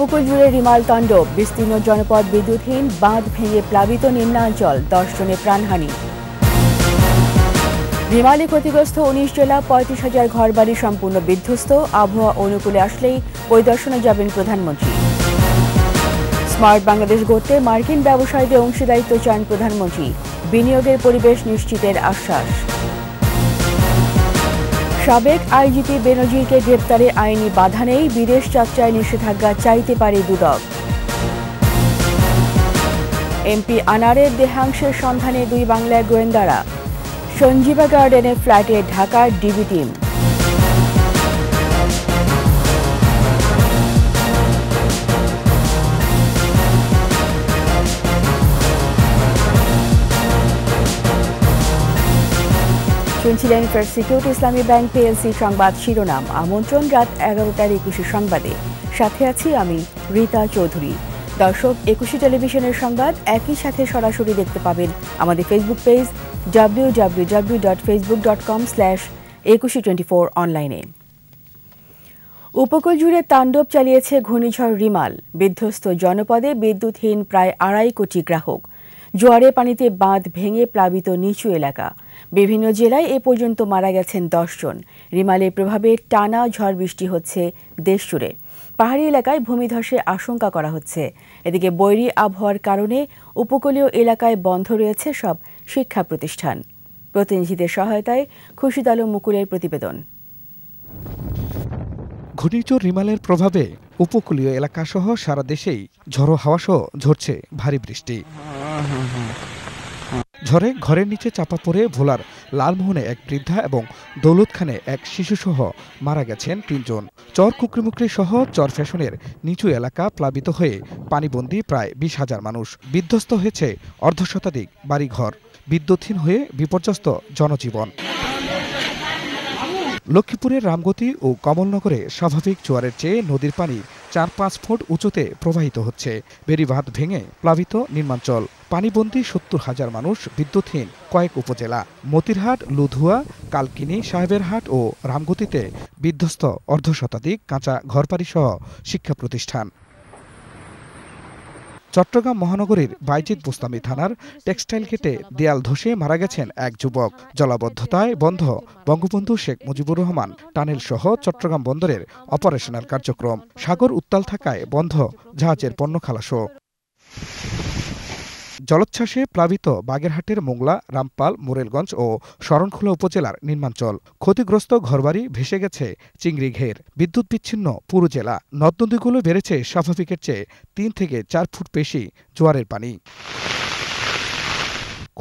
উপকূল জুড়ে রিমাল তাণ্ডব বিস্তীর্ণ জনপদ বিদ্যুৎহীন বাঁধ ভেঙে প্লাবিত নিম্নাঞ্চল দশ প্রাণহানি রিমালে ক্ষতিগ্রস্ত উনিশ জেলা পঁয়ত্রিশ হাজার ঘরবাড়ি সম্পূর্ণ বিধ্বস্ত আবহাওয়া অনুকূলে আসলেই পরিদর্শনে যাবেন প্রধানমন্ত্রী স্মার্ট বাংলাদেশ গড়তে মার্কিন ব্যবসায়ীদের অংশীদারিত্ব চান প্রধানমন্ত্রী বিনিয়োগের পরিবেশ নিশ্চিতের আশ্বাস সাবেক আইজিপি বেনজিরকে গ্রেপ্তারে আইনি বাধা নেই বিদেশ যাত্রায় নিষেধাজ্ঞা চাইতে পারে দুদক এমপি আনারের দেহাংশের সন্ধানে দুই বাংলায় গোয়েন্দারা সঞ্জীবা গার্ডেনে ফ্ল্যাটে ঢাকার ডিবি টিম শুনছিলেন First Security Islami bank PLC সংবাদ শিরোনাম আমন্ত্রণ রাত এগারোটার একুশে সংবাদে সাথে আছি আমি রীতা চৌধুরী দর্শক একুশে টেলিভিশনের সংবাদ একই সাথে সরাসরি দেখতে পাবেন আমাদের Facebook page W W W dot Facebook dot com slash Ekushey twenty four অনলাইনে উপকূল জুড়ে তাণ্ডব চালিয়েছে ঘূর্ণিঝড় রিমাল বিধ্বস্ত জনপদে বিদ্যুৎহীন প্রায় আড়াই কোটি গ্রাহক জোয়ারে পানিতে বাঁধ ভেঙে প্লাবিত নিচু এলাকা বিভিন্ন জেলায় এ পর্যন্ত মারা গেছেন দশজন রিমালের প্রভাবে টানা ঝড় বৃষ্টি হচ্ছে দেশ জুড়ে পাহাড়ি এলাকায় ভূমিধসে আশঙ্কা করা হচ্ছে এদিকে বৈরি আবহাওয়ার কারণে উপকূলীয় এলাকায় বন্ধ রয়েছে সব শিক্ষা প্রতিষ্ঠান প্রতিনিধিদের সহায়তায় খুশিদ আলম মুকুলের প্রতিবেদন ঘূর্ণিঝড় রিমালের প্রভাবে উপকূলীয় এলাকাসহ সারা দেশেই ঝড়ো হাওয়াসহ ঝরছে ভারী বৃষ্টি হ্যাঁ, হ্যাঁ, হ্যাঁ। ঝড়ে ঘরের নিচে চাপা পড়ে ভোলার লালমোহনে এক বৃদ্ধা এবং দৌলত খানে এক শিশুসহ মারা গেছেন তিনজন চর কুকরিমুকরি সহ চর ফ্যাশনের নিচু এলাকা প্লাবিত হয়ে পানিবন্দী প্রায় বিশ হাজার মানুষ বিধ্বস্ত হয়েছে অর্ধশতাধিক বাড়িঘর বিদ্যুৎহীন হয়ে বিপর্যস্ত জনজীবন লক্ষ্মীপুরের রামগতি ও কমলনগরে স্বাভাবিক জোয়ারের চেয়ে নদীর পানি চার পাঁচ ফুট উঁচুতে প্রবাহিত হচ্ছে বেড়িবাঁধ ভেঙে প্লাবিত নির্মাঞ্চল পানিবন্দী সত্তর হাজার মানুষ বিদ্যুৎহীন কয়েক উপজেলা মতিরহাট লুধুয়া কালকিনি সাহেবেরহাট ও রামগতিতে বিধ্বস্ত অর্ধশতাধিক কাঁচা ঘরবাড়ি সহ শিক্ষা প্রতিষ্ঠান চট্টগ্রাম মহানগরীর বাইজিৎ বুস্তামি থানার টেক্সটাইল গেটে দেয়াল ধসে মারা গেছেন এক যুবক জলাবদ্ধতায় বন্ধ বঙ্গবন্ধু শেখ মুজিবুর রহমান টানেল সহ চট্টগ্রাম বন্দরের অপারেশনাল কার্যক্রম সাগর উত্তাল থাকায় বন্ধ জাহাজের পণ্য খালাসও জলোচ্ছ্বাসে প্লাবিত বাগেরহাটের মোংলা রামপাল মোরেলগঞ্জ ও শরণখোলা উপজেলার নির্মাঞ্চল ক্ষতিগ্রস্ত ঘরবাড়ি ভেসে গেছে চিংড়ি ঘের বিদ্যুৎ বিচ্ছিন্ন পুরো জেলা নদ নদীগুলো বেড়েছে স্বাভাবিকের চেয়ে তিন থেকে চার ফুট বেশি জোয়ারের পানি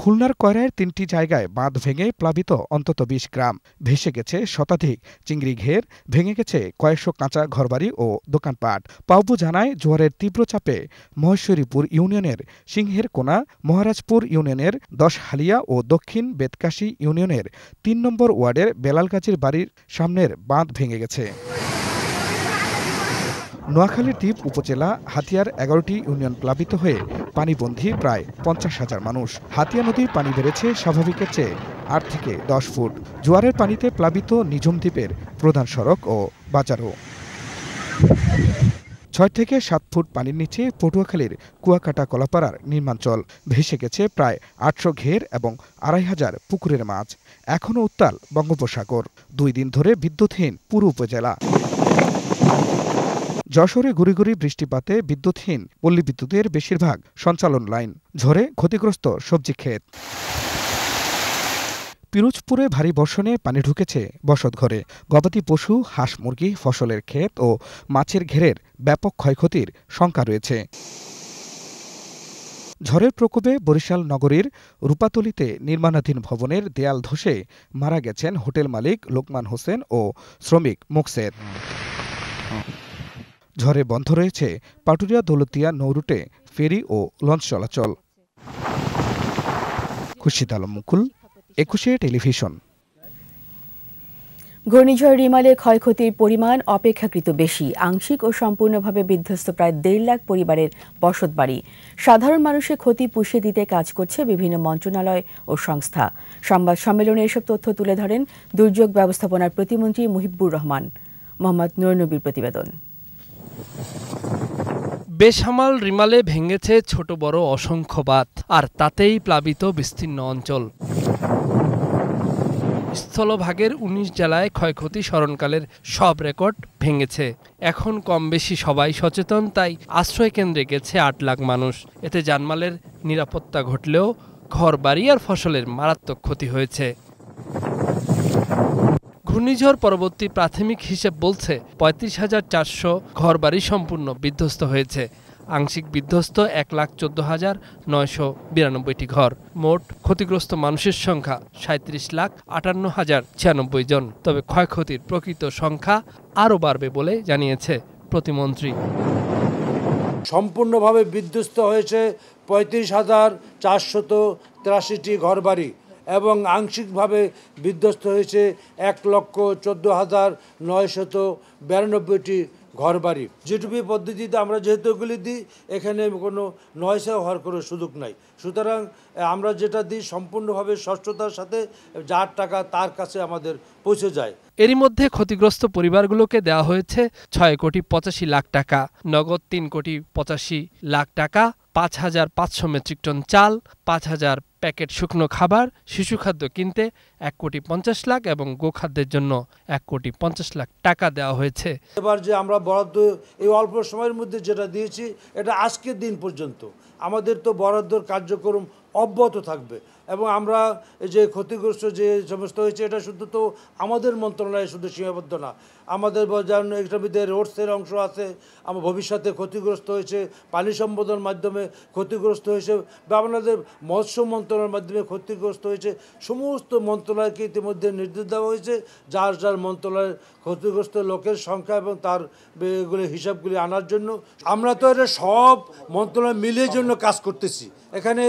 খুলনার কয়রায় তিনটি জায়গায় বাঁধ ভেঙে প্লাবিত অন্তত বিশ গ্রাম ভেসে গেছে শতাধিক চিংড়ি ঘের ভেঙে গেছে কয়েকশো কাঁচা ঘরবাড়ি ও দোকানপাট পাউবু জানায় জোয়ারের তীব্র চাপে মহেশ্বরীপুর ইউনিয়নের সিংহের কোনা মহারাজপুর ইউনিয়নের দশহালিয়া ও দক্ষিণ বেতকাশী ইউনিয়নের তিন নম্বর ওয়ার্ডের বেলালগাছির বাড়ির সামনের বাঁধ ভেঙে গেছে নোয়াখালী দ্বীপ উপজেলা হাতিয়ার এগারোটি ইউনিয়ন প্লাবিত হয়ে পানিবন্দী প্রায় পঞ্চাশ হাজার মানুষ হাতিয়া নদীর পানি বেড়েছে স্বাভাবিকের চেয়ে আট থেকে দশ ফুট জোয়ারের পানিতে প্লাবিত নিঝুম দ্বীপের প্রধান সড়ক ও বাজারও ছয় থেকে সাত ফুট পানির নিচে পটুয়াখালীর কুয়াকাটা কলাপাড়ার নির্মাঞ্চল ভেসে গেছে প্রায় আটশো ঘের এবং আড়াই হাজার পুকুরের মাছ এখনও উত্তাল বঙ্গোপসাগর দুই দিন ধরে বিদ্যুৎহীন পুরো উপজেলা যশোরে ঘুরি ঘুরি বৃষ্টিপাতে বিদ্যুৎহীন পল্লী বিদ্যুতের বেশিরভাগ সঞ্চালন লাইন ঝরে ক্ষতিগ্রস্ত সবজি ক্ষেত পিরোজপুরে ভারী বর্ষণে পানি ঢুকেছে বসত ঘরে গবাদি পশু হাঁস মুরগি ফসলের ক্ষেত ও মাছের ঘেরের ব্যাপক ক্ষয়ক্ষতির শঙ্কা রয়েছে ঝড়ের প্রকোপে বরিশাল নগরীর রূপাতলিতে নির্মাণাধীন ভবনের দেয়াল ধসে মারা গেছেন হোটেল মালিক লোকমান হোসেন ও শ্রমিক মোকসেদ ঝড়ে বন্ধ রয়েছে পাটুরিয়া দৌলতিয়া নৌরুটে ফেরি ও লঞ্চ চলাচল খুশিদ আলম মুকুল একুশে টেলিভিশন ঘূর্ণিঝড় রিমালে ক্ষয়ক্ষতির পরিমাণ অপেক্ষাকৃত বেশি আংশিক ও সম্পূর্ণভাবে বিধ্বস্ত প্রায় দেড় লাখ পরিবারের বসতবাড়ি সাধারণ মানুষের ক্ষতি পুষিয়ে দিতে কাজ করছে বিভিন্ন মন্ত্রণালয় ও সংস্থা সংবাদ সম্মেলনে এসব তথ্য তুলে ধরেন দুর্যোগ ব্যবস্থাপনার প্রতিমন্ত্রী মুহিবুর রহমান মোহাম্মদ নুরনবীর প্রতিবেদন বেসামাল রিমালে ভেঙেছে ছোট বড় অসংখ্য বাত আর তাতেই প্লাবিত বিস্তীর্ণ অঞ্চল স্থলভাগের ১৯ জেলায় ক্ষয়ক্ষতি স্মরণকালের সব রেকর্ড ভেঙেছে এখন কম বেশি সবাই সচেতন তাই আশ্রয় কেন্দ্রে গেছে আট লাখ মানুষ এতে জানমালের নিরাপত্তা ঘটলেও ঘর বাড়ি আর ফসলের মারাত্মক ক্ষতি হয়েছে ঘূর্ণিঝড় পরবর্তী প্রাথমিক হিসেব বলছে পঁয়ত্রিশ হাজার চারশো ঘরবাড়ি সম্পূর্ণ বিধ্বস্ত হয়েছে আংশিক বিধ্বস্ত এক লাখ চোদ্দ হাজার নয়শো বিরানব্বইটি ঘর মোট ক্ষতিগ্রস্ত মানুষের সংখ্যা সাঁত্রিশ লাখ আটান্ন হাজার ছিয়ানব্বই জন তবে ক্ষয়ক্ষতির প্রকৃত সংখ্যা আরও বাড়বে বলে জানিয়েছে প্রতিমন্ত্রী সম্পূর্ণভাবে বিধ্বস্ত হয়েছে পঁয়ত্রিশ হাজার চারশত তিরাশিটি ঘরবাড়ি এবং আংশিকভাবে বিধ্বস্ত হয়েছে এক লক্ষ চোদ্দো হাজার নয়শত বিরানব্বইটি ঘরবাড়ি জিটুপি পদ্ধতিতে আমরা যেহেতু এগুলি দিই এখানে কোনো নয়সা হওয়ার কোনো সুযোগ নাই সুতরাং আমরা যেটা দিই সম্পূর্ণভাবে স্বচ্ছতার সাথে যার টাকা তার কাছে আমাদের পৌঁছে যায় এরই মধ্যে ক্ষতিগ্রস্ত পরিবারগুলোকে দেওয়া হয়েছে ছয় কোটি পঁচাশি লাখ টাকা নগদ তিন কোটি পঁচাশি লাখ টাকা পাঁচ হাজার পাঁচশো মেট্রিক টন চাল পাঁচ হাজার প্যাকেট শুকনো খাবার শিশু খাদ্য কিনতে এক কোটি পঞ্চাশ লাখ এবং গোখাদ্যের জন্য এক কোটি পঞ্চাশ লাখ টাকা দেওয়া হয়েছে এবার যে আমরা বরাদ্দ এই অল্প সময়ের মধ্যে যেটা দিয়েছি এটা আজকের দিন পর্যন্ত আমাদের তো বরাদ্দর কার্যক্রম অব্যাহত থাকবে এবং আমরা যে ক্ষতিগ্রস্ত যে সমস্ত হয়েছে এটা শুধু তো আমাদের মন্ত্রণালয়ে শুধু সীমাবদ্ধ না আমাদের যেমন জমিতে রোডসের অংশ আছে আমার ভবিষ্যতে ক্ষতিগ্রস্ত হয়েছে পানি সম্পদের মাধ্যমে ক্ষতিগ্রস্ত হয়েছে বা আপনাদের মৎস্য মন্ত্রণালয়ের মাধ্যমে ক্ষতিগ্রস্ত হয়েছে সমস্ত মন্ত্রণালয়কে ইতিমধ্যে নির্দেশ দেওয়া হয়েছে যার যার মন্ত্রণালয়ের ক্ষতিগ্রস্ত লোকের সংখ্যা এবং তার এগুলো হিসাবগুলি আনার জন্য আমরা তো এটা সব মন্ত্রণালয় মিলিয়ে জন্য কাজ করতেছি এখানে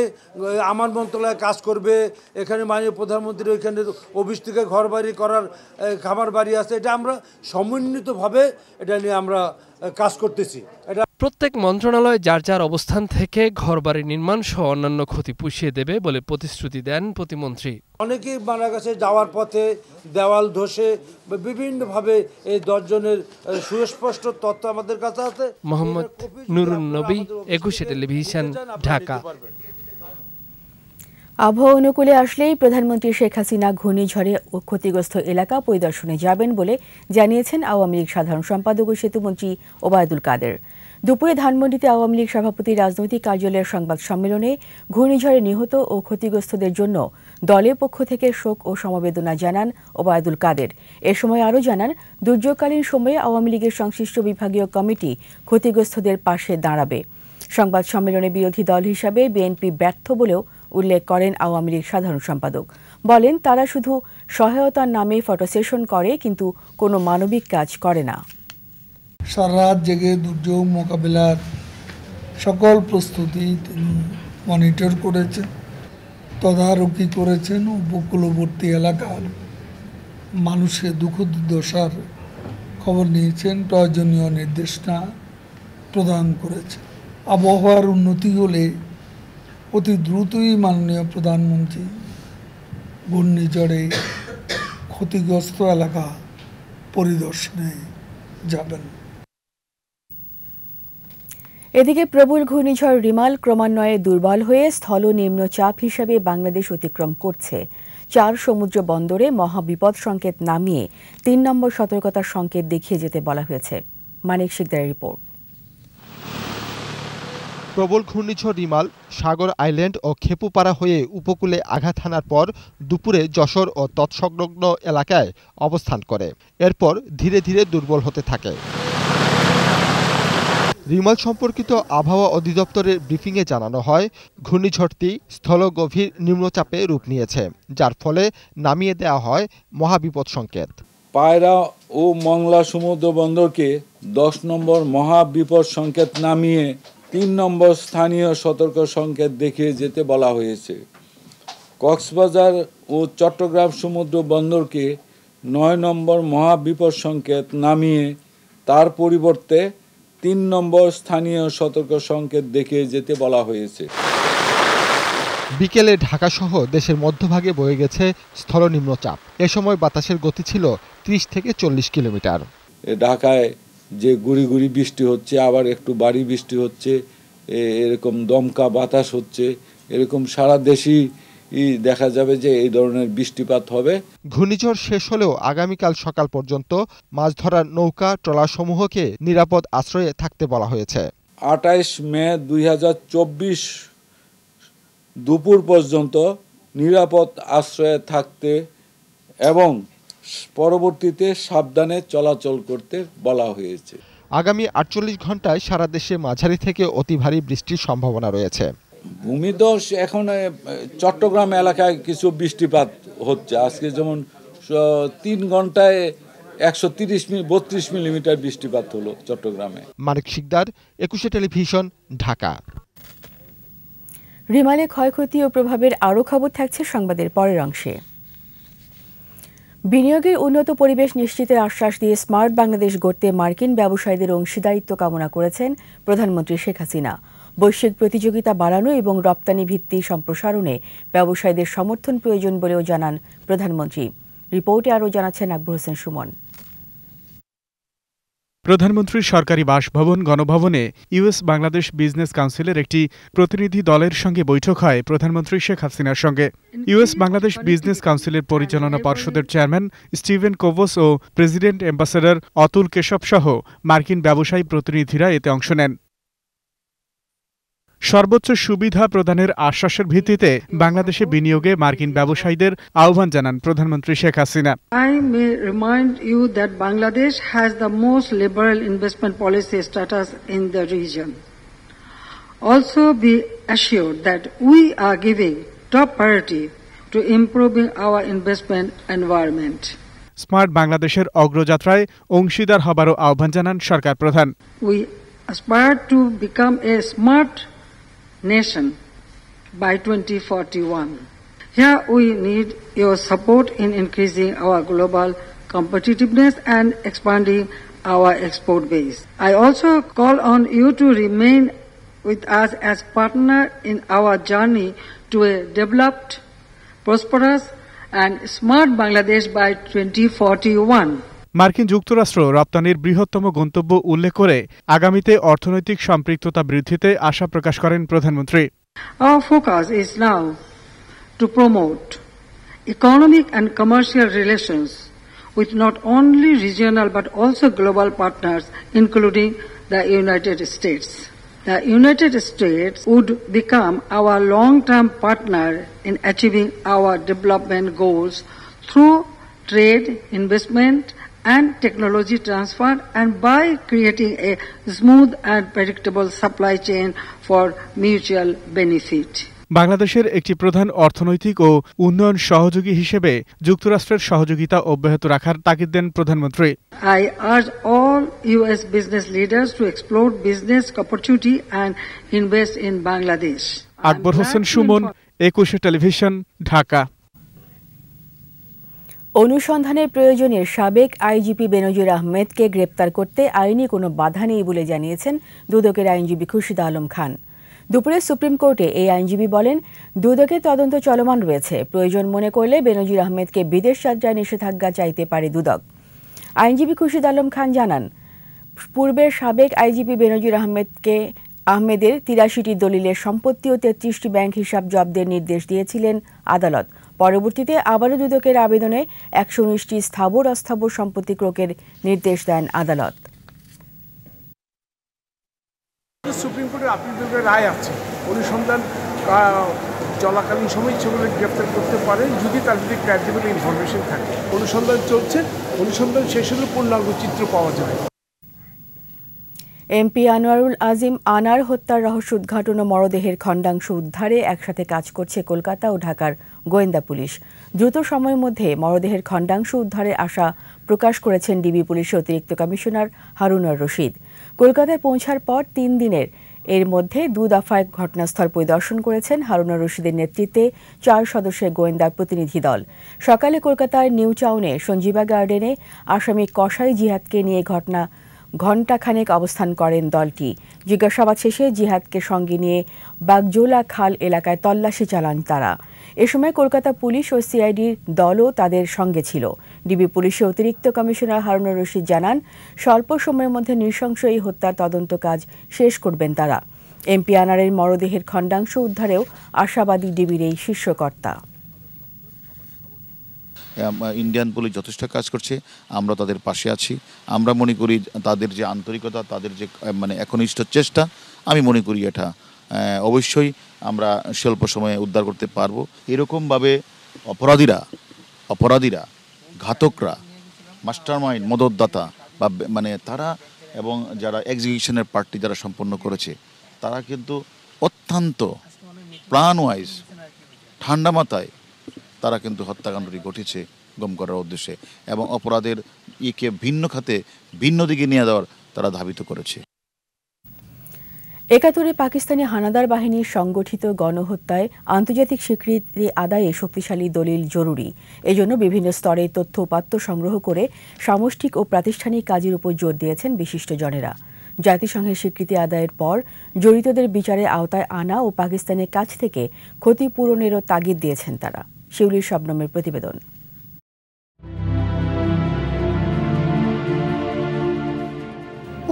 আমার মন্ত্রণালয় কাজ করবে এখানে মাননীয় প্রধানমন্ত্রী ওইখানে অফিস থেকে ঘর বাড়ি করার খাবার বাড়ি আছে এটা আমরা সমন্বিতভাবে এটা নিয়ে আমরা কাজ করতেছি এটা প্রত্যেক মন্ত্রণালয় যার যার অবস্থান থেকে ঘরবাড়ি নির্মাণ সহ অন্যান্য ক্ষতি পুষিয়ে দেবে বলে প্রতিশ্রুতি দেন প্রতিমন্ত্রী অনেকেই মারা গেছে যাওয়ার পথে দেওয়াল ধসে বিভিন্নভাবে এই দশজনের সুস্পষ্ট তথ্য আমাদের কাছে আছে মোহাম্মদ নুরুন নবী একুশে টেলিভিশন ঢাকা আবহাওয়া অনুকূলে আসলেই প্রধানমন্ত্রী শেখ হাসিনা ঘূর্ণিঝড়ে ক্ষতিগ্রস্ত এলাকা পরিদর্শনে যাবেন বলে জানিয়েছেন আওয়ামী লীগ সাধারণ সম্পাদক ও সেতুমন্ত্রী ওবায়দুল কাদের দুপুরে ধানমন্ডিতে আওয়ামী লীগ সভাপতি রাজনৈতিক কার্যালয়ের সংবাদ সম্মেলনে ঘূর্ণিঝড়ে নিহত ও ক্ষতিগ্রস্তদের জন্য দলের পক্ষ থেকে শোক ও সমবেদনা জানান ওবায়দুল কাদের এ সময় আরও জানান দুর্যোগকালীন সময়ে আওয়ামী লীগের সংশ্লিষ্ট বিভাগীয় কমিটি ক্ষতিগ্রস্তদের পাশে দাঁড়াবে সংবাদ সম্মেলনে বিরোধী দল হিসাবে বিএনপি ব্যর্থ বলেও উল্লেখ করেন আওয়ামী লীগ সাধারণ সম্পাদক বলেন তারা শুধু সহায়তার নামে সেশন করে কিন্তু কোনো মানবিক কাজ করে না সারাত জেগে দুর্যোগ মোকাবিলার সকল প্রস্তুতি তিনি মনিটর করেছেন তদারকি করেছেন উপকূলবর্তী এলাকার মানুষের দুঃখ দুর্দশার খবর নিয়েছেন প্রয়োজনীয় নির্দেশনা প্রদান করেছে আবহাওয়ার উন্নতি হলে অতি দ্রুতই মাননীয় প্রধানমন্ত্রী ঘূর্ণিঝড়ে ক্ষতিগ্রস্ত এলাকা পরিদর্শনে যাবেন এদিকে প্রবল ঘূর্ণিঝড় রিমাল ক্রমান্বয়ে দুর্বল হয়ে স্থল নিম্নচাপ হিসাবে বাংলাদেশ অতিক্রম করছে চার সমুদ্র বন্দরে মহাবিপদ সংকেত নামিয়ে তিন নম্বর সতর্কতার সংকেত দেখিয়ে যেতে বলা হয়েছে মানিক শিকদারের রিপোর্ট প্রবল ঘূর্ণিঝড় রিমাল সাগর আইল্যান্ড ও খেপুপাড়া হয়ে উপকূলে আঘাত হানার পর দুপুরে যশোর ও তৎসংলগ্ন এলাকায় অবস্থান করে এরপর ধীরে ধীরে দুর্বল হতে থাকে রিমাল সম্পর্কিত আবহাওয়া অধিদপ্তরের ব্রিফিংয়ে জানানো হয় ঘূর্ণিঝড়টি স্থলগভীর নিম্নচাপে রূপ নিয়েছে যার ফলে নামিয়ে দেওয়া হয় মহাবিপদ সংকেত পায়রা ও মংলা সমুদ্র বন্দরকে দশ নম্বর মহাবিপদ সংকেত নামিয়ে তিন নম্বর স্থানীয় সতর্ক সংকেত দেখিয়ে যেতে বলা হয়েছে কক্সবাজার ও চট্টগ্রাম সমুদ্র বন্দরকে নয় নম্বর মহাবিপদ সংকেত নামিয়ে তার পরিবর্তে তিন নম্বর স্থানীয় সতর্ক সংকেত দেখিয়ে যেতে বলা হয়েছে বিকেলে ঢাকাসহ দেশের মধ্যভাগে বয়ে গেছে স্থল নিম্নচাপ এ সময় বাতাসের গতি ছিল ত্রিশ থেকে চল্লিশ কিলোমিটার ঢাকায় যে গুড়ি গুড়ি বৃষ্টি হচ্ছে আবার একটু বাড়ি বৃষ্টি হচ্ছে এরকম দমকা বাতাস হচ্ছে এরকম সারা দেশই দেখা যাবে যে এই ধরনের বৃষ্টিপাত হবে ঘূর্ণিঝড় শেষ হলেও আগামীকাল সকাল পর্যন্ত মাছ ধরার নৌকা ট্রলাসমূহকে নিরাপদ আশ্রয়ে থাকতে বলা হয়েছে আটাইশ মে দুই দুপুর পর্যন্ত নিরাপদ আশ্রয়ে থাকতে এবং পরবর্তীতে সাবধানে চলাচল করতে বলা হয়েছে আগামী আটচল্লিশ ঘন্টায় সারা দেশে মাঝারি থেকে অতি ভারী বৃষ্টির সম্ভাবনা রয়েছে ভূমিধস এখন চট্টগ্রাম এলাকায় কিছু বৃষ্টিপাত হচ্ছে আজকে যেমন তিন ঘন্টায় একশো তিরিশ বত্রিশ মিলিমিটার বৃষ্টিপাত হলো চট্টগ্রামে মানিক শিকদার একুশে টেলিভিশন ঢাকা রিমালে ক্ষয়ক্ষতি ও প্রভাবের আরও খবর থাকছে সংবাদের পরের অংশে বিনিয়োগের উন্নত পরিবেশ নিশ্চিতের আশ্বাস দিয়ে স্মার্ট বাংলাদেশ গড়তে মার্কিন ব্যবসায়ীদের অংশীদারিত্ব কামনা করেছেন প্রধানমন্ত্রী শেখ হাসিনা বৈশ্বিক প্রতিযোগিতা বাড়ানো এবং রপ্তানি ভিত্তি সম্প্রসারণে ব্যবসায়ীদের সমর্থন প্রয়োজন বলেও জানান প্রধানমন্ত্রী রিপোর্টে আরও জানাচ্ছেন আকবর হোসেন সুমন প্রধানমন্ত্রীর সরকারি বাসভবন গণভবনে ইউএস বাংলাদেশ বিজনেস কাউন্সিলের একটি প্রতিনিধি দলের সঙ্গে বৈঠক হয় প্রধানমন্ত্রী শেখ হাসিনার সঙ্গে ইউএস বাংলাদেশ বিজনেস কাউন্সিলের পরিচালনা পর্ষদের চেয়ারম্যান স্টিভেন কোভস ও প্রেসিডেন্ট অ্যাম্বাসেডর অতুল কেশব সহ মার্কিন ব্যবসায়ী প্রতিনিধিরা এতে অংশ নেন সর্বোচ্চ সুবিধা প্রদানের আশ্বাসের ভিত্তিতে বাংলাদেশে বিনিয়োগে মার্কিন ব্যবসায়ীদের আহ্বান জানান প্রধানমন্ত্রী Sheikh Hasina I may remind you that Bangladesh has the most liberal investment policy status in the region also be assure that we are giving top priority to improving our investment environment smart বাংলাদেশের অগ্রযাত্রায় অংশীদার হবারও আহ্বান জানান সরকার প্রধান we aspire to become a smart nation by 2041. Here we need your support in increasing our global competitiveness and expanding our export base. I also call on you to remain with us as partner in our journey to a developed, prosperous and smart Bangladesh by 2041. মার্কিন যুক্তরাষ্ট্র রপ্তানির বৃহত্তম গন্তব্য উল্লেখ করে আগামীতে অর্থনৈতিক সম্পৃক্ততা বৃদ্ধিতে আশা প্রকাশ করেন প্রধানমন্ত্রী Our focus is now to promote economic and commercial relations with not only regional but also global partners, including the United States. The United States would become our long-term partner in achieving our development goals through trade, investment, and technology transfer and by creating a smooth and predictable supply chain for mutual benefit. বাংলাদেশের একটি প্রধান অর্থনৈতিক ও উন্নয়ন সহযোগী হিসেবে যুক্তরাষ্ট্রের সহযোগিতা অব্যাহত রাখার তাগিদ দেন প্রধানমন্ত্রী I urge all US business leaders to explore business opportunity and invest in Bangladesh Akbar Hossain Sumon Ekushey television Dhaka অনুসন্ধানের প্রয়োজনে সাবেক আইজিপি বেনজির আহমেদকে গ্রেপ্তার করতে আইনি কোনো বাধা নেই বলে জানিয়েছেন দুদকের আইনজীবী খুরশিদ আলম খান দুপুরে সুপ্রিম কোর্টে এই আইনজীবী বলেন দুদকের তদন্ত চলমান রয়েছে প্রয়োজন মনে করলে বেনজির আহমেদকে বিদেশ যাত্রায় নিষেধাজ্ঞা চাইতে পারে দুদক আইনজীবী খুরশিদ আলম খান জানান পূর্বে সাবেক আইজিপি বেনজির আহমেদকে আহমেদের তিরাশিটি দলিলের সম্পত্তি ও তেত্রিশটি ব্যাংক হিসাব জব্দের নির্দেশ দিয়েছিলেন আদালত পরবর্তীতে আবারও দুদকের আবেদনে একশো উনিশটি স্থাবর অস্থাবর সম্পত্তি ক্রোকের নির্দেশ দেন আদালত সুপ্রিম কোর্টের আপিল বিভাগের রায় আছে অনুসন্ধান চলাকালীন সময় সেগুলো গ্রেপ্তার করতে পারেন যদি তার যদি ক্র্যাডিবল ইনফরমেশন থাকে অনুসন্ধান চলছে অনুসন্ধান শেষ হলে পূর্ণাঙ্গ চিত্র পাওয়া যাবে এমপি আনোয়ারুল আজিম আনার হত্যার রহস্য উদ্ঘাটন ও মরদেহের খণ্ডাংশ উদ্ধারে একসাথে কাজ করছে কলকাতা ও ঢাকার গোয়েন্দা পুলিশ দ্রুত সময়ের মধ্যে মরদেহের খণ্ডাংশ উদ্ধারের আশা প্রকাশ করেছেন ডিবি পুলিশের অতিরিক্ত কমিশনার হারুনর রশিদ কলকাতায় পৌঁছার পর তিন দিনের এর মধ্যে দু দফায় ঘটনাস্থল পরিদর্শন করেছেন হারুনর রশিদের নেতৃত্বে চার সদস্যের গোয়েন্দা প্রতিনিধি দল সকালে কলকাতার নিউ টাউনে সঞ্জীবা গার্ডেনে আসামি কসাই জিহাদকে নিয়ে ঘটনা ঘণ্টাখানেক অবস্থান করেন দলটি জিজ্ঞাসাবাদ শেষে জিহাদকে সঙ্গে নিয়ে বাগজোলা খাল এলাকায় তল্লাশি চালান তারা এ সময় কলকাতা পুলিশ ও সিআইডির দলও তাদের সঙ্গে ছিল ডিবি পুলিশের অতিরিক্ত কমিশনার হারুনুর রশিদ জানান স্বল্প সময়ের মধ্যে নৃশংস এই হত্যার তদন্ত কাজ শেষ করবেন তারা এমপি আনারের মরদেহের খণ্ডাংশ উদ্ধারেও আশাবাদী ডিবির এই শীর্ষকর্তা ইন্ডিয়ান পুলিশ যথেষ্ট কাজ করছে আমরা তাদের পাশে আছি আমরা মনে করি তাদের যে আন্তরিকতা তাদের যে মানে একনিষ্ঠ চেষ্টা আমি মনে করি এটা অবশ্যই আমরা স্বল্প সময়ে উদ্ধার করতে পারবো এরকমভাবে অপরাধীরা অপরাধীরা ঘাতকরা মাস্টার মাইন্ড মদতদাতা বা মানে তারা এবং যারা এক্সিকিউশনের পার্টি যারা সম্পন্ন করেছে তারা কিন্তু অত্যন্ত প্রাণ ওয়াইজ ঠান্ডা মাথায় তারা কিন্তু হত্যাকাণ্ডটি ঘটেছে গম করার উদ্দেশ্যে এবং অপরাধের ইকে ভিন্ন খাতে ভিন্ন দিকে নিয়ে যাওয়ার তারা ধাবিত করেছে একাত্তরে পাকিস্তানি হানাদার বাহিনীর সংগঠিত গণহত্যায় আন্তর্জাতিক স্বীকৃতি আদায়ে শক্তিশালী দলিল জরুরি এজন্য বিভিন্ন স্তরে তথ্য উপাত্ত সংগ্রহ করে সামষ্টিক ও প্রাতিষ্ঠানিক কাজের উপর জোর দিয়েছেন বিশিষ্টজনেরা জাতিসংঘের স্বীকৃতি আদায়ের পর জড়িতদের বিচারের আওতায় আনা ও পাকিস্তানের কাছ থেকে ক্ষতিপূরণেরও তাগিদ দিয়েছেন তারা শিউলির শবনমের প্রতিবেদন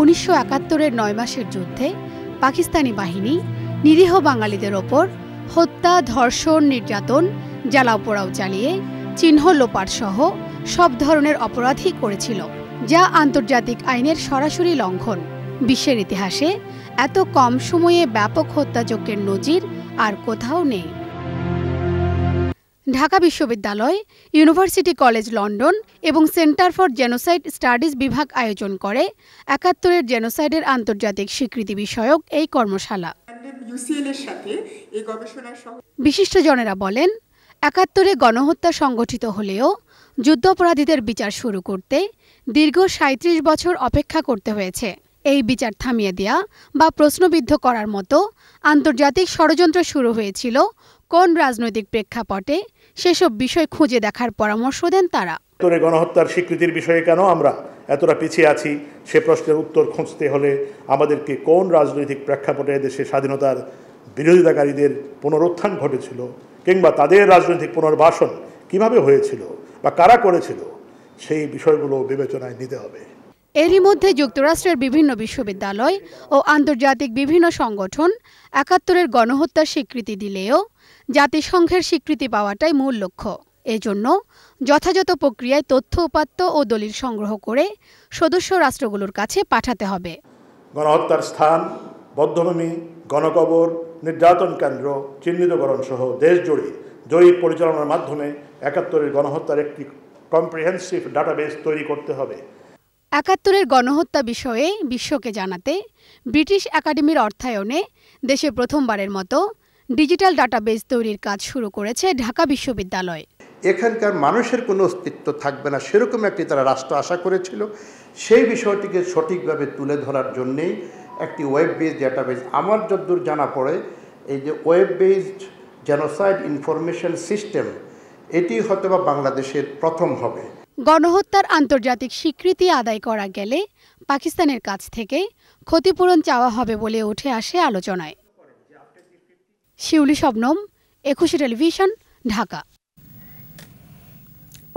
উনিশশো একাত্তরের নয় মাসের যুদ্ধে পাকিস্তানি বাহিনী নিরীহ বাঙালিদের ওপর হত্যা ধর্ষণ নির্যাতন জ্বালাও পোড়াও চালিয়ে চিহ্ন লোপাটসহ সব ধরনের অপরাধই করেছিল যা আন্তর্জাতিক আইনের সরাসরি লঙ্ঘন বিশ্বের ইতিহাসে এত কম সময়ে ব্যাপক হত্যাযজ্ঞের নজির আর কোথাও নেই ঢাকা বিশ্ববিদ্যালয় ইউনিভার্সিটি কলেজ লন্ডন এবং সেন্টার ফর জেনোসাইড স্টাডিজ বিভাগ আয়োজন করে একাত্তরের জেনোসাইডের আন্তর্জাতিক স্বীকৃতি বিষয়ক এই কর্মশালা বিশিষ্টজনেরা বলেন একাত্তরে গণহত্যা সংগঠিত হলেও যুদ্ধাপরাধীদের বিচার শুরু করতে দীর্ঘ সাঁত্রিশ বছর অপেক্ষা করতে হয়েছে এই বিচার থামিয়ে দেয়া বা প্রশ্নবিদ্ধ করার মতো আন্তর্জাতিক ষড়যন্ত্র শুরু হয়েছিল কোন রাজনৈতিক প্রেক্ষাপটে সেসব বিষয় খুঁজে দেখার পরামর্শ দেন তারা তোরে গণহত্যার স্বীকৃতির বিষয়ে কেন আমরা এতটা পিছিয়ে আছি সে প্রশ্নের উত্তর খুঁজতে হলে আমাদেরকে কোন রাজনৈতিক প্রেক্ষাপটে দেশে স্বাধীনতার বিরোধিতাকারীদের পুনরুত্থান ঘটেছিল কিংবা তাদের রাজনৈতিক পুনর্বাসন কিভাবে হয়েছিল বা কারা করেছিল সেই বিষয়গুলো বিবেচনায় নিতে হবে এরই মধ্যে যুক্তরাষ্ট্রের বিভিন্ন বিশ্ববিদ্যালয় ও আন্তর্জাতিক বিভিন্ন সংগঠন একাত্তরের গণহত্যার স্বীকৃতি দিলেও জাতিসংঘের স্বীকৃতি পাওয়াটাই মূল লক্ষ্য এজন্য যথাযথ প্রক্রিয়ায় তথ্য উপাত্ত ও দলিল সংগ্রহ করে সদস্য রাষ্ট্রগুলোর কাছে পাঠাতে হবে গণহত্যার স্থান বদ্ধভূমি গণকবর নির্যাতন কেন্দ্র চিহ্নিতকরণ সহ দেশ জুড়ে জরিপ পরিচালনার মাধ্যমে একাত্তরের গণহত্যার একটি কম্প্রিহেন্সিভ ডাটাবেস তৈরি করতে হবে একাত্তরের গণহত্যা বিষয়ে বিশ্বকে জানাতে ব্রিটিশ একাডেমির অর্থায়নে দেশে প্রথমবারের মতো ডিজিটাল ডাটাবেজ তৈরির কাজ শুরু করেছে ঢাকা বিশ্ববিদ্যালয় এখানকার মানুষের কোনো অস্তিত্ব থাকবে না সেরকম একটি তারা রাষ্ট্র আশা করেছিল সেই বিষয়টিকে সঠিকভাবে তুলে ধরার জন্যেই একটি ওয়েব বেজ ডাটাবেজ আমার যদ্দূর জানা পড়ে এই যে web based genocide information system এটি হয়তো বা বাংলাদেশের প্রথম হবে গণহত্যার আন্তর্জাতিক স্বীকৃতি আদায় করা গেলে পাকিস্তানের কাছ থেকে ক্ষতিপূরণ চাওয়া হবে বলে উঠে আসে আলোচনায় শিউলি শবনম একুশে টেলিভিশন ঢাকা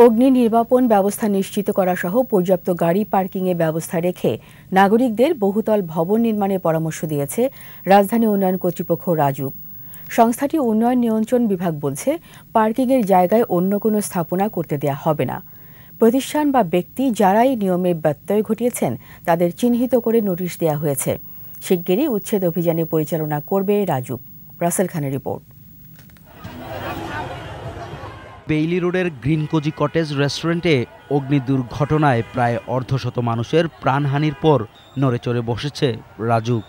অগ্নি নির্বাপন ব্যবস্থা নিশ্চিত করা সহ পর্যাপ্ত গাড়ি পার্কিংয়ের ব্যবস্থা রেখে নাগরিকদের বহুতল ভবন নির্মাণের পরামর্শ দিয়েছে রাজধানী উন্নয়ন কর্তৃপক্ষ রাজুক সংস্থাটি উন্নয়ন নিয়ন্ত্রণ বিভাগ বলছে পার্কিংয়ের জায়গায় অন্য কোনো স্থাপনা করতে দেয়া হবে না প্রতিষ্ঠান বা ব্যক্তি যারাই নিয়মে ব্যত্যয় ঘটিয়েছেন তাদের চিহ্নিত করে নোটিশ দেওয়া হয়েছে শিগগিরই উচ্ছেদ অভিযানে পরিচালনা করবে রাজুক রাসেল খানের রিপোর্ট বেইলি রোডের গ্রিন কোজি কটেজ রেস্টুরেন্টে অগ্নি দুর্ঘটনায় প্রায় অর্ধশত মানুষের প্রাণহানির পর নড়ে চড়ে বসেছে রাজুক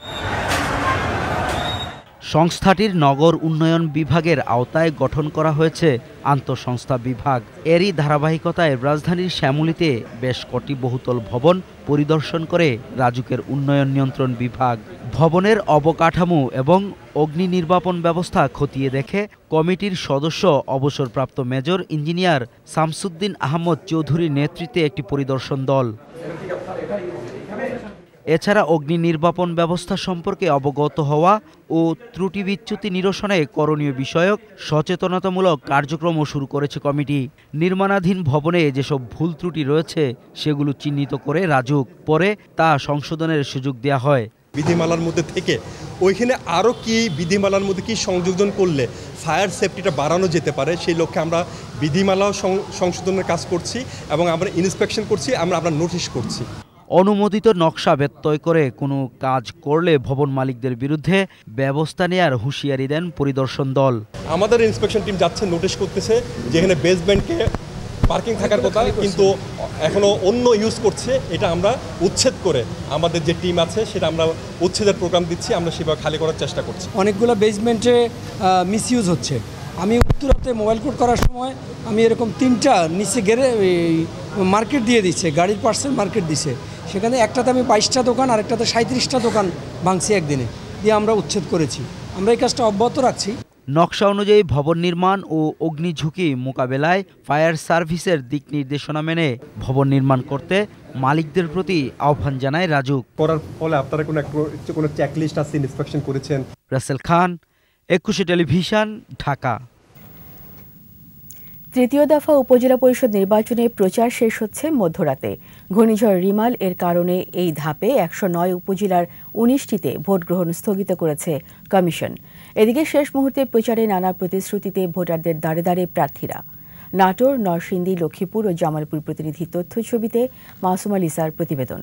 সংস্থাটির নগর উন্নয়ন বিভাগের আওতায় গঠন করা হয়েছে আন্তঃসংস্থা বিভাগ এরই ধারাবাহিকতায় রাজধানীর শ্যামলিতে বেশ কটি বহুতল ভবন পরিদর্শন করে রাজুকের উন্নয়ন নিয়ন্ত্রণ বিভাগ ভবনের অবকাঠামো এবং অগ্নি নির্বাপন ব্যবস্থা খতিয়ে দেখে কমিটির সদস্য অবসরপ্রাপ্ত মেজর ইঞ্জিনিয়ার শামসুদ্দিন আহমদ চৌধুরীর নেতৃত্বে একটি পরিদর্শন দল এছাড়া অগ্নি নির্বাপন ব্যবস্থা সম্পর্কে অবগত হওয়া ও ত্রুটি বিচ্যুতি নিরসনে করণীয় বিষয়ক সচেতনতামূলক কার্যক্রমও শুরু করেছে কমিটি নির্মাণাধীন ভবনে যেসব ভুল ত্রুটি রয়েছে সেগুলো চিহ্নিত করে রাজুক পরে তা সংশোধনের সুযোগ দেওয়া হয় বিধিমালার মধ্যে থেকে ওইখানে আরও কি বিধিমালার মধ্যে কি সংযোজন করলে ফায়ার সেফটিটা বাড়ানো যেতে পারে সেই লক্ষ্যে আমরা বিধিমালাও সংশোধনের কাজ করছি এবং আমরা ইন্সপেকশন করছি আমরা আমরা নোটিশ করছি অনুমোদিত নকশা ব্যত্যয় করে কোনো কাজ করলে ভবন মালিকদের বিরুদ্ধে ব্যবস্থা নেয়ার হুঁশিয়ারি দেন পরিদর্শন দল আমাদের ইন্সপেকশন টিম যাচ্ছে নোটিশ করতেছে যেখানে বেসমেন্টকে পার্কিং থাকার কথা কিন্তু এখনও অন্য ইউজ করছে এটা আমরা উচ্ছেদ করে আমাদের যে টিম আছে সেটা আমরা উচ্ছেদের প্রোগ্রাম দিচ্ছি আমরা সেভাবে খালি করার চেষ্টা করছি অনেকগুলো বেসমেন্টে মিসইউজ হচ্ছে আমি উত্তরাতে মোবাইল কোড করার সময় আমি এরকম তিনটা নিচে গেড়ে মার্কেট দিয়ে দিচ্ছে গাড়ির পার্সেল মার্কেট দিছে সেখানে একটাতে আমি বাইশটা দোকান আর একটাতে সাঁত্রিশটা দোকান ভাঙছি একদিনে দিয়ে আমরা উচ্ছেদ করেছি আমরা এই কাজটা অব্যাহত রাখছি নকশা অনুযায়ী ভবন নির্মাণ ও অগ্নি ঝুঁকি মোকাবেলায় ফায়ার সার্ভিসের দিক নির্দেশনা মেনে ভবন নির্মাণ করতে মালিকদের প্রতি আহ্বান জানায় রাজুক করার ফলে আপনারা কোনো কোনো চেকলিস্ট আসছে ইন্সপেকশন করেছেন রাসেল খান একুশে টেলিভিশন ঢাকা তৃতীয় দফা উপজেলা পরিষদ নির্বাচনে প্রচার শেষ হচ্ছে মধ্যরাতে ঘূর্ণিঝড় রিমাল এর কারণে এই ধাপে একশো নয় উপজেলার উনিশটিতে ভোট গ্রহণ স্থগিত করেছে কমিশন এদিকে শেষ মুহূর্তে প্রচারে নানা প্রতিশ্রুতিতে ভোটারদের দাঁড়ে দাঁড়িয়ে প্রার্থীরা নাটোর নরসিংদী লক্ষ্মীপুর ও জামালপুর প্রতিনিধি তথ্য ছবিতে মাসুম আলিসার প্রতিবেদন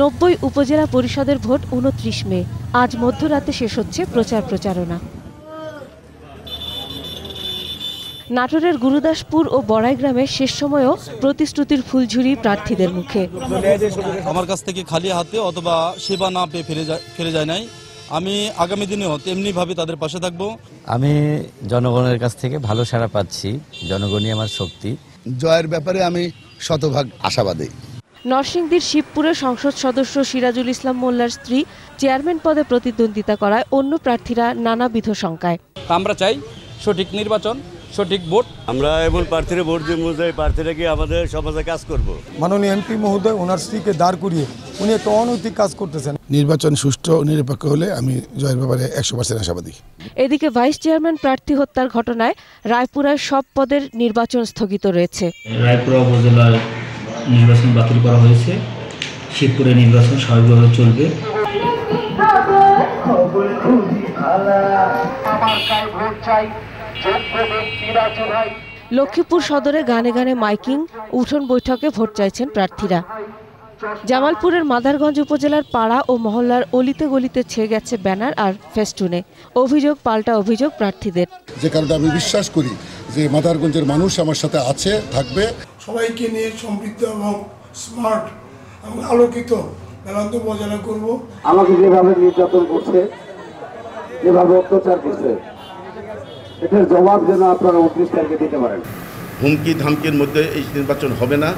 নব্বই উপজেলা পরিষদের ভোট উনত্রিশ মে আজ মধ্যরাতে শেষ হচ্ছে প্রচার প্রচারণা নাটোরের গুরুদাসপুর ও বড়াই গ্রামের শেষ সময়েও প্রতিশ্রুতির ফুলঝুরি প্রার্থীদের মুখে আমার কাছ থেকে খালি হাতে অথবা সেবা না পেয়ে ফিরে যায় ফিরে যায় নাই আমি আগামী দিনেও তেমনিভাবে তাদের পাশে থাকব আমি জনগণের কাছ থেকে ভালো সাড়া পাচ্ছি জনগণই আমার শক্তি জয়ের ব্যাপারে আমি শতভাগ আশাবাদী নরসিংদীর শিবপুরে সংসদ সদস্য সিরাজুল ইসলাম মোল্লার স্ত্রী চেয়ারম্যান পদে প্রতিদ্বন্দ্বিতা করায় অন্য প্রার্থীরা নানাবিধ শঙ্কায় আমরা চাই সঠিক নির্বাচন সঠিক ভোট আমরা এমন প্রার্থীরা ভোট দিব যে প্রার্থীরা কি আমাদের সমাজে কাজ করব মাননীয় এমপি মহোদয় ওনার স্ত্রীকে দাঁড় করিয়ে উনি একটা অনৈতিক কাজ করতেছেন নির্বাচন সুষ্ঠু ও নিরপেক্ষ হলে আমি জয়ের ব্যাপারে একশো পার্সেন্ট আশাবাদী এদিকে ভাইস চেয়ারম্যান প্রার্থী হত্যার ঘটনায় রায়পুরার সব পদের নির্বাচন স্থগিত রয়েছে রায়পুরা উপজেলার নির্বাচন বাতিল করা হয়েছে শিবপুরে নির্বাচন স্বাভাবিকভাবে চলবে আমার চাই ভোট চাই লক্ষ্মীপুর সদরে গানে গানে মাইকিং উঠোন বৈঠকে ভোট চাইছেন প্রার্থীরা জামালপুরের মাদারগঞ্জ উপজেলার পাড়া ও মহল্লার অলিতে গলিতে ছেয়ে গেছে ব্যানার আর ফেস্টুনে অভিযোগ পাল্টা অভিযোগ প্রার্থীদের যে কারণে আমি বিশ্বাস করি যে মাদারগঞ্জের মানুষ আমার সাথে আছে থাকবে সবাইকে নিয়ে সমৃদ্ধ এবং স্মার্ট এবং আলোকিত বেলান্ত বজায় করব আমাকে যেভাবে নির্যাতন করছে যেভাবে অত্যাচার করছে এটার জবাব যেন আপনারা উনত্রিশ তারিখে দিতে পারেন হুমকি ধামকির মধ্যে এই নির্বাচন হবে না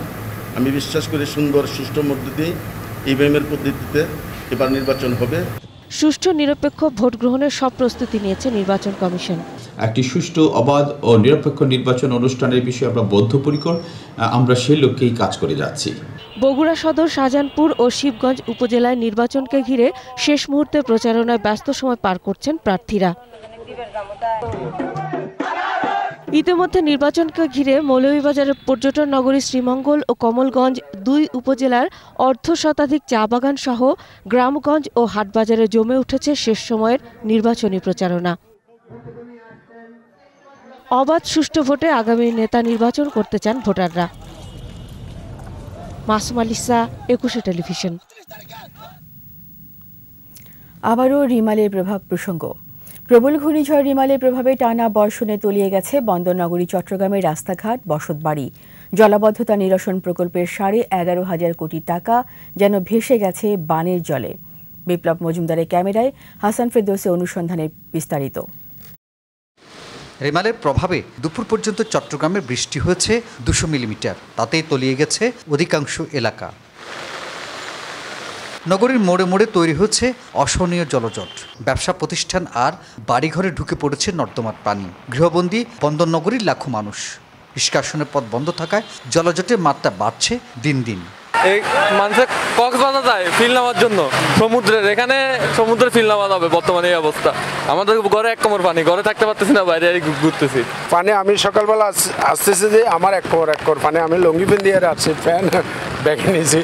আমি বিশ্বাস করি সুন্দর সুষ্ঠু মধ্য দিয়ে ইভিএমের পদ্ধতিতে এবার নির্বাচন হবে সুষ্ঠু নিরপেক্ষ ভোট গ্রহণের সব প্রস্তুতি নিয়েছে নির্বাচন কমিশন একটি সুষ্ঠু অবাধ ও নিরপেক্ষ নির্বাচন অনুষ্ঠানের বিষয়ে আমরা বদ্ধপরিকর আমরা সেই লক্ষ্যেই কাজ করে যাচ্ছি বগুড়া সদর শাহজাহানপুর ও শিবগঞ্জ উপজেলায় নির্বাচনকে ঘিরে শেষ মুহূর্তে প্রচারণায় ব্যস্ত সময় পার করছেন প্রার্থীরা ইতিমধ্যে নির্বাচনকে ঘিরে মৌলভীবাজারের পর্যটন নগরী শ্রীমঙ্গল ও কমলগঞ্জ দুই উপজেলার অর্ধ শতাধিক চা বাগান সহ গ্রামগঞ্জ ও হাটবাজারে জমে উঠেছে শেষ সময়ের নির্বাচনী প্রচারণা অবাধ সুষ্ঠু ভোটে আগামী নেতা নির্বাচন করতে চান ভোটাররা মাসুমালিসা একুশে টেলিভিশন আবারও রিমালের প্রভাব প্রসঙ্গ প্রবল ঘূর্ণিঝড় রিমালের প্রভাবে টানা বর্ষণে তলিয়ে গেছে বন্দরনগরী চট্টগ্রামের রাস্তাঘাট বসতবাড়ি জলাবদ্ধতা নিরসন প্রকল্পের সাড়ে এগারো হাজার কোটি টাকা যেন ভেসে গেছে বানের জলে বিপ্লব মজুমদারের ক্যামেরায় হাসান ফেরদৌসে অনুসন্ধানে বিস্তারিত রেমালের প্রভাবে দুপুর পর্যন্ত চট্টগ্রামে বৃষ্টি হয়েছে দুশো মিলিমিটার তাতেই তলিয়ে গেছে অধিকাংশ এলাকা নগরীর মোড়ে মোড়ে তৈরি হচ্ছে অসহনীয় জলজট ব্যবসা প্রতিষ্ঠান আর বাড়িঘরে ঢুকে পড়েছে নর্দমার পানি গৃহবন্দী বন্দর নগরীর লাখো মানুষ নিষ্কাশনের পথ বন্ধ থাকায় জলজটের মাত্রা বাড়ছে দিন দিন এই মানুষের কক্সবাজার যায় ফিল নেওয়ার জন্য সমুদ্রের এখানে সমুদ্রে ফিল নেওয়া যাবে বর্তমানে এই অবস্থা আমাদের ঘরে এক কোমর পানি ঘরে থাকতে পারতেছি না বাইরে ঘুরতেছি পানি আমি সকালবেলা আসতেছি যে আমার এক কোমর এক কোমর পানি আমি লঙ্গি পেন দিয়ে আসছি ফ্যান ব্যাগে নিয়েছি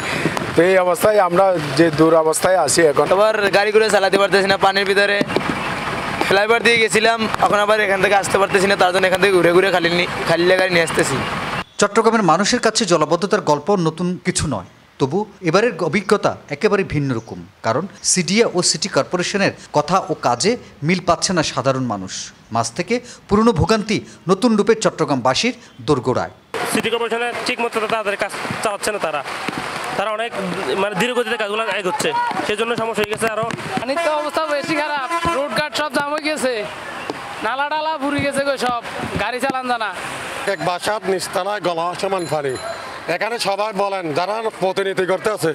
তো এই অবস্থায় আমরা যে অবস্থায় আছি এখন আবার গাড়িগুলো চালাতে পারতেছি না পানির ভিতরে ফ্লাইওভার দিয়ে গেছিলাম এখন আবার এখান থেকে আসতে পারতেছি না তার জন্য এখান থেকে ঘুরে ঘুরে খালি খালি গাড়ি নিয়ে আসতেছি চট্টগ্রামের মানুষের কাছে জলাবদ্ধতার গল্প নতুন কিছু নয় তবু এবারের অভিজ্ঞতা একেবারে ভিন্ন রকম কারণ সিডিয়া ও সিটি কর্পোরেশনের কথা ও কাজে মিল পাচ্ছে না সাধারণ মানুষ মাস থেকে পুরনো ভোগান্তি নতুন রূপে চট্টগ্রামবাসীর দোরগোড়ায় সিটি কর্পোরেশনের ঠিক মতো তাদের কাজ চাচ্ছে না তারা তারা অনেক মানে ধীরগতিতে কাজগুলো এগোচ্ছে সেই জন্য সমস্যা হয়ে গেছে আরও পানির তো অবস্থা বেশি খারাপ রোড রোডঘাট সব জাম হয়ে গেছে নালা ডালা ভুরি গেছে গো সব গাড়ি চালান জানা এক বাসাত নিস্তানায় গলা সমান ফারি এখানে সবাই বলেন যারা প্রতিনিধি করতে আছে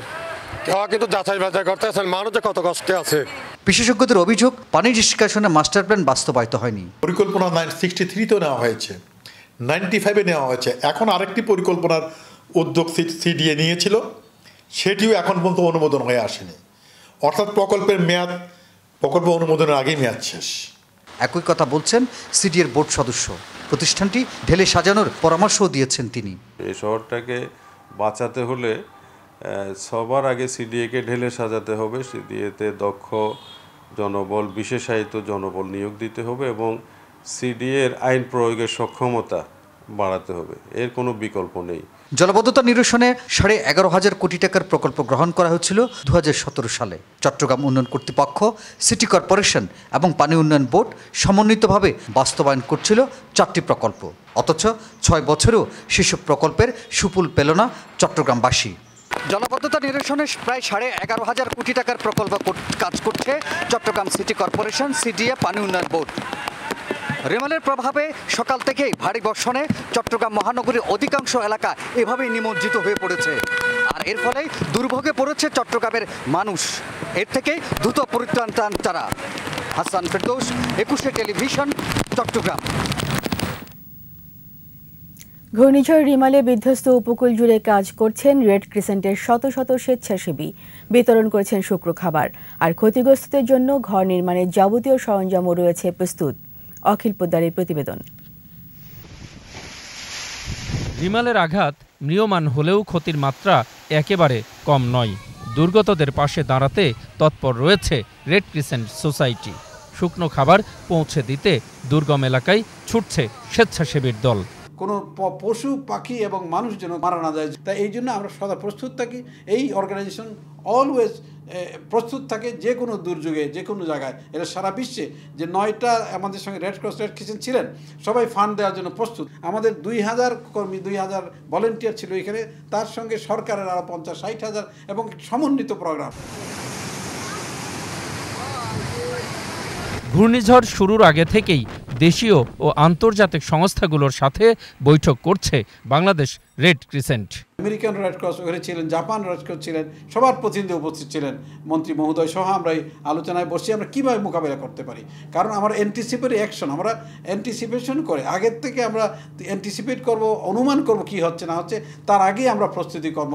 কেউ কিন্তু যাচাই বাছাই করতে আছেন মানুষ কত কষ্টে আছে বিশেষজ্ঞদের অভিযোগ পানি নিষ্কাশনে মাস্টার প্ল্যান বাস্তবায়িত হয়নি পরিকল্পনা নাইন সিক্সটি থ্রিতেও নেওয়া হয়েছে নাইনটি ফাইভে নেওয়া হয়েছে এখন আরেকটি পরিকল্পনার উদ্যোগ সিডিএ নিয়েছিল সেটিও এখন পর্যন্ত অনুমোদন হয়ে আসেনি অর্থাৎ প্রকল্পের মেয়াদ প্রকল্প অনুমোদনের আগেই মেয়াদ শেষ একই কথা বলছেন সিডিএর বোর্ড সদস্য প্রতিষ্ঠানটি ঢেলে সাজানোর পরামর্শও দিয়েছেন তিনি এই শহরটাকে বাঁচাতে হলে সবার আগে সিডিএকে ঢেলে সাজাতে হবে সিডিএতে দক্ষ জনবল বিশেষায়িত জনবল নিয়োগ দিতে হবে এবং সিডিএর আইন প্রয়োগের সক্ষমতা বাড়াতে হবে এর কোনো বিকল্প নেই জলবদ্ধতা নিরসনে সাড়ে এগারো হাজার কোটি টাকার প্রকল্প গ্রহণ করা হয়েছিল দু সালে চট্টগ্রাম উন্নয়ন কর্তৃপক্ষ সিটি কর্পোরেশন এবং পানি উন্নয়ন বোর্ড সমন্বিতভাবে বাস্তবায়ন করছিল চারটি প্রকল্প অথচ ছয় বছরেও সেসব প্রকল্পের সুফল পেল না চট্টগ্রামবাসী জলবদ্ধতা নিরসনে প্রায় সাড়ে এগারো হাজার কোটি টাকার প্রকল্প কাজ করছে চট্টগ্রাম সিটি কর্পোরেশন সিডিএ পানি উন্নয়ন বোর্ড রেমালের প্রভাবে সকাল থেকে ভারী বর্ষণে চট্টগ্রাম মহানগরীর অধিকাংশ এলাকা এভাবেই নিমজ্জিত হয়ে পড়েছে আর এর ফলে দুর্ভোগে পড়েছে চট্টগ্রামের মানুষ এর থেকে দ্রুত পরিত্রাণ চান তারা হাসান ফেরদৌস একুশে টেলিভিশন চট্টগ্রাম ঘূর্ণিঝড় রিমালে বিধ্বস্ত উপকূল জুড়ে কাজ করছেন রেড ক্রিসেন্টের শত শত স্বেচ্ছাসেবী বিতরণ করেছেন শুক্র খাবার আর ক্ষতিগ্রস্তদের জন্য ঘর নির্মাণের যাবতীয় সরঞ্জামও রয়েছে প্রস্তুত অখিল পোদ্দারের প্রতিবেদন রিমালের আঘাত নিয়মান হলেও ক্ষতির মাত্রা একেবারে কম নয় দুর্গতদের পাশে দাঁড়াতে তৎপর রয়েছে রেড ক্রিসেন্ট সোসাইটি শুকনো খাবার পৌঁছে দিতে দুর্গম এলাকায় ছুটছে স্বেচ্ছাসেবীর দল কোনো পশু পাখি এবং মানুষ যেন মারা না যায় তাই এই জন্য আমরা সদা প্রস্তুত থাকি এই অর্গানাইজেশন অলওয়েজ প্রস্তুত থাকে যে কোনো দুর্যোগে যে কোনো জায়গায় এটা সারা বিশ্বে যে নয়টা আমাদের সঙ্গে রেড ক্রস রেড কিচেন ছিলেন সবাই ফান্ড দেওয়ার জন্য প্রস্তুত আমাদের দুই হাজার কর্মী দুই হাজার ভলেন্টিয়ার ছিল এখানে তার সঙ্গে সরকারের আরও পঞ্চাশ ষাট হাজার এবং সমন্বিত প্রোগ্রাম ঘূর্ণিঝড় শুরুর আগে থেকেই দেশীয় ও আন্তর্জাতিক সংস্থাগুলোর সাথে বৈঠক করছে Bangladesh Red Crescent American Red Cross ওখানে ছিলেন জাপান রেড ক্রস ছিলেন সবার প্রতিনিধি উপস্থিত ছিলেন মন্ত্রী মহোদয় সহ আমরা এই আলোচনায় বসি আমরা কীভাবে মোকাবিলা করতে পারি কারণ আমার অ্যান্টিসিপেটরি অ্যাকশন আমরা অ্যান্টিসিপেশন করে আগের থেকে আমরা অ্যান্টিসিপেট করব অনুমান করব কি হচ্ছে না হচ্ছে তার আগেই আমরা প্রস্তুতি কর্ম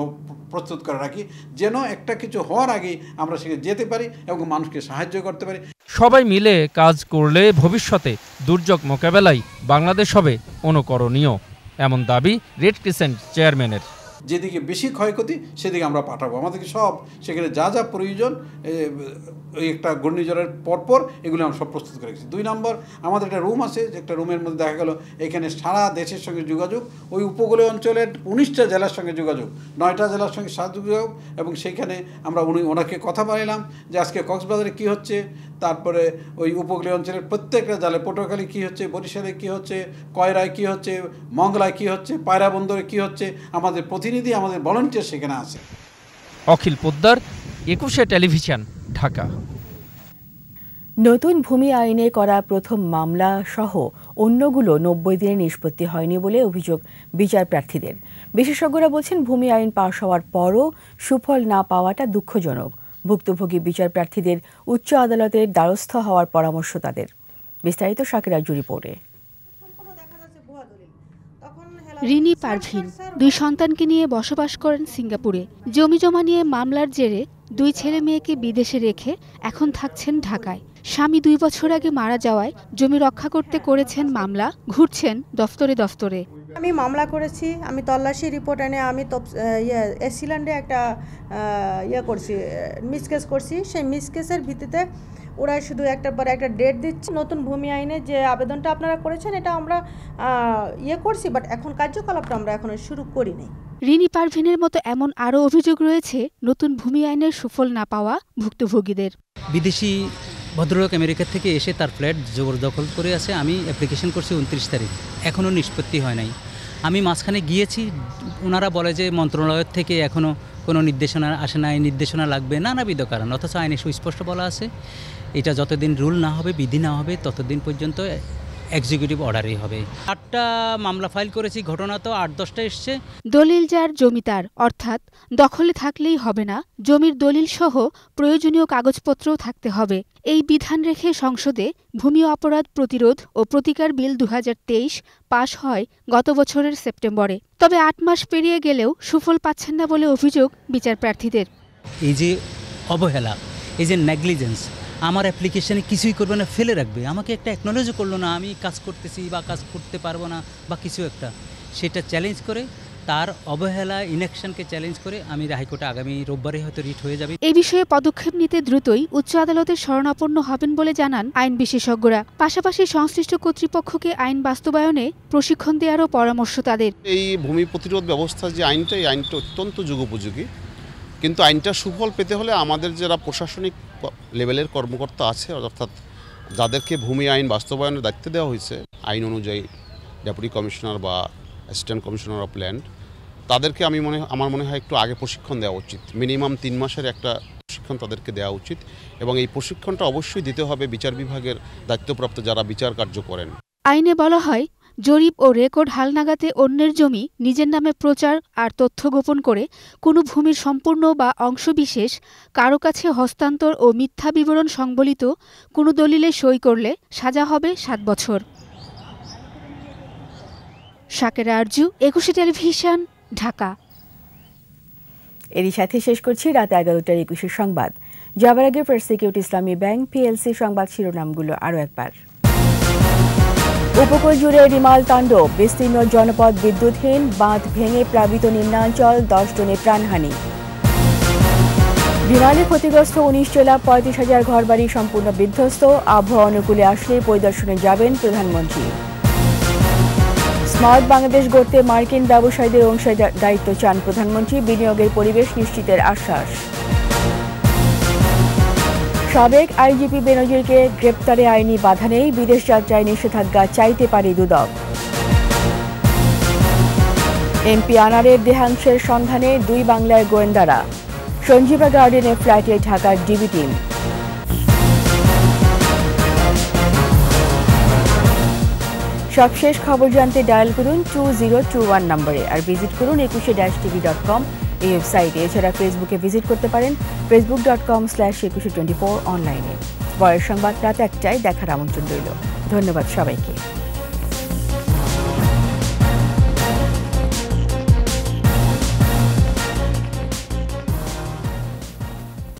প্রস্তুত করে রাখি যেন একটা কিছু হওয়ার আগেই আমরা সেখানে যেতে পারি এবং মানুষকে সাহায্য করতে পারি সবাই মিলে কাজ করলে ভবিষ্যতে দুর্যোগ মোকাবেলায় বাংলাদেশ হবে অনুকরণীয় এমন দাবি রেড ক্রিসেন্ট চেয়ারম্যানের যেদিকে বেশি ক্ষয়ক্ষতি সেদিকে আমরা পাঠাবো আমাদেরকে সব সেখানে যা যা প্রয়োজন ওই একটা ঘূর্ণিঝড়ের পরপর এগুলো আমরা সব প্রস্তুত করে রেখেছি দুই নম্বর আমাদের একটা রুম আছে যে একটা রুমের মধ্যে দেখা গেল এখানে সারা দেশের সঙ্গে যোগাযোগ ওই উপকূলীয় অঞ্চলের উনিশটা জেলার সঙ্গে যোগাযোগ নয়টা জেলার সঙ্গে যোগাযোগ এবং সেখানে আমরা উনি ওনাকে কথা বলিলাম যে আজকে কক্সবাজারে কি হচ্ছে তারপরে ওই উপকূলীয় অঞ্চলের প্রত্যেকটা জেলায় পটুয়াখালী কী হচ্ছে বরিশালে কী হচ্ছে কয়রায় কী হচ্ছে মংলায় কী হচ্ছে পায়রা বন্দরে কী হচ্ছে আমাদের প্রতি প্রতিনিধি আমাদের ভলেন্টিয়ার সেখানে আছে অখিল পোদ্দার একুশে টেলিভিশন ঢাকা নতুন ভূমি আইনে করা প্রথম মামলা সহ অন্যগুলো নব্বই দিনে নিষ্পত্তি হয়নি বলে অভিযোগ বিচার প্রার্থীদের বিশেষজ্ঞরা বলছেন ভূমি আইন পাশ হওয়ার পরও সুফল না পাওয়াটা দুঃখজনক ভুক্তভোগী বিচার প্রার্থীদের উচ্চ আদালতের দ্বারস্থ হওয়ার পরামর্শ তাদের বিস্তারিত জুড়ি পড়ে রিনি পারভিন দুই সন্তানকে নিয়ে বসবাস করেন সিঙ্গাপুরে জমি জমা নিয়ে মামলার জেরে দুই ছেলে মেয়েকে বিদেশে রেখে এখন থাকছেন ঢাকায় স্বামী দুই বছর আগে মারা যাওয়ায় জমি রক্ষা করতে করেছেন মামলা ঘুরছেন দফতরে দফতরে আমি মামলা করেছি আমি তল্লাশি রিপোর্ট এনে আমি ইয়ে, এসিল্যান্ডে একটা ইয়ে করছি মিসকেস করছি সেই মিসকেসের ভিত্তিতে ওরাই শুধু একটার পর একটা ডেট দিচ্ছে নতুন ভূমি আইনে যে আবেদনটা আপনারা করেছেন এটা আমরা ইয়ে করছি বাট এখন কার্যকলাপটা আমরা এখনও শুরু করিনি রিনি পারভিনের মতো এমন আরও অভিযোগ রয়েছে নতুন ভূমি আইনের সুফল না পাওয়া ভুক্তভোগীদের বিদেশি ভদ্রলোক আমেরিকা থেকে এসে তার ফ্ল্যাট জবরদখল করে আছে আমি অ্যাপ্লিকেশন করছি উনত্রিশ তারিখ এখনও নিষ্পত্তি হয় নাই আমি মাঝখানে গিয়েছি ওনারা বলে যে মন্ত্রণালয়ের থেকে এখনও কোনো নির্দেশনা আসে নাই নির্দেশনা লাগবে নানাবিধ কারণ অথচ আইনে সুস্পষ্ট বলা আছে এটা যতদিন রুল না হবে বিধি না হবে ততদিন পর্যন্ত এক্সিকিউটিভ অর্ডারই হবে আটটা মামলা ফাইল করেছি ঘটনা তো আট দশটা এসছে দলিল যার জমিতার অর্থাৎ দখলে থাকলেই হবে না জমির দলিল সহ প্রয়োজনীয় কাগজপত্রও থাকতে হবে এই বিধান রেখে সংসদে ভূমি অপরাধ প্রতিরোধ ও প্রতিকার বিল দু পাশ হয় গত বছরের সেপ্টেম্বরে তবে আট মাস পেরিয়ে গেলেও সুফল পাচ্ছেন না বলে অভিযোগ বিচারপ্রার্থীদের এই যে অবহেলা এই যে নেগলিজেন্স আমার অ্যাপ্লিকেশানে কিছুই করবে না ফেলে রাখবে আমাকে একটা অ্যাকনোলেজও করলো না আমি কাজ করতেছি বা কাজ করতে পারবো না বা কিছু একটা সেটা চ্যালেঞ্জ করে তার অবহেলা ইলেকশনকে চ্যালেঞ্জ করে আমি হাইকোর্টে আগামী রোববারে হয়তো রিট হয়ে যাবে এই বিষয়ে পদক্ষেপ নিতে দ্রুতই উচ্চ আদালতের শরণাপন্ন হবেন বলে জানান আইন বিশেষজ্ঞরা পাশাপাশি সংশ্লিষ্ট কর্তৃপক্ষকে আইন বাস্তবায়নে প্রশিক্ষণ দেওয়ারও পরামর্শ তাদের এই ভূমি প্রতিরোধ ব্যবস্থা যে আইনটা এই আইনটা অত্যন্ত যুগোপযোগী কিন্তু আইনটা সুফল পেতে হলে আমাদের যারা প্রশাসনিক লেভেলের কর্মকর্তা আছে অর্থাৎ যাদেরকে ভূমি আইন বাস্তবায়নের দায়িত্ব দেওয়া হয়েছে আইন অনুযায়ী ডেপুটি কমিশনার বা অ্যাসিস্ট্যান্ট কমিশনার অফ ল্যান্ড তাদেরকে আমি মনে আমার মনে হয় একটু আগে প্রশিক্ষণ দেওয়া উচিত মিনিমাম তিন মাসের একটা প্রশিক্ষণ তাদেরকে দেওয়া উচিত এবং এই প্রশিক্ষণটা অবশ্যই দিতে হবে বিচার বিভাগের দায়িত্বপ্রাপ্ত যারা বিচার কার্য করেন আইনে বলা হয় জরিপ ও রেকর্ড হালনাগাতে অন্যের জমি নিজের নামে প্রচার আর তথ্য গোপন করে কোনো ভূমির সম্পূর্ণ বা অংশবিশেষ কারো কাছে হস্তান্তর ও মিথ্যা বিবরণ সংবলিত কোনো দলিলে সই করলে সাজা হবে সাত বছর সাকেরা আরজু একুশে টেলিভিশন ঢাকা এরই সাথে শেষ করছি রাত এগারোটার একুশে সংবাদ যাবার আগে প্রসিকিউট ইসলামী ব্যাংক পিএলসি সংবাদ শিরোনামগুলো আরও একবার উপকূল জুড়ে রিমাল তাণ্ডব বিস্তীর্ণ জনপদ বিদ্যুৎহীন বাঁধ ভেঙে প্লাবিত নিম্নাঞ্চল দশ জনে প্রাণহানি বিমানে ক্ষতিগ্রস্ত উনিশ জেলা পঁয়ত্রিশ হাজার ঘরবাড়ি সম্পূর্ণ বিধ্বস্ত আবহাওয়া অনুকূলে আসলে পরিদর্শনে যাবেন প্রধানমন্ত্রী স্মার্ট বাংলাদেশ গড়তে মার্কিন ব্যবসায়ীদের অংশীদার দায়িত্ব চান প্রধানমন্ত্রী বিনিয়োগের পরিবেশ নিশ্চিতের আশ্বাস সাবেক আইজিপি বেনজিরকে গ্রেপ্তারে আইনি বাধা নেই বিদেশ যাত্রায় নিষেধাজ্ঞা চাইতে পারে দুদক এমপি আনারের দেহাংশের সন্ধানে দুই বাংলার গোয়েন্দারা সঞ্জীবা গার্ডেনে ফ্ল্যাটে ঢাকার ডিবি টিম সবশেষ খবর জানতে ডায়াল করুন টু জিরো টু ওয়ান নম্বরে আর ভিজিট করুন একুশে ড্যাশ টিভি ডট কম এই ওয়েবসাইটে এছাড়া ফেসবুকে ভিজিট করতে পারেন Facebook dot com slash Ekushey twenty four অনলাইনে বয়স সংবাদ রাত একটায় দেখার আমন্ত্রণ রইল ধন্যবাদ সবাইকে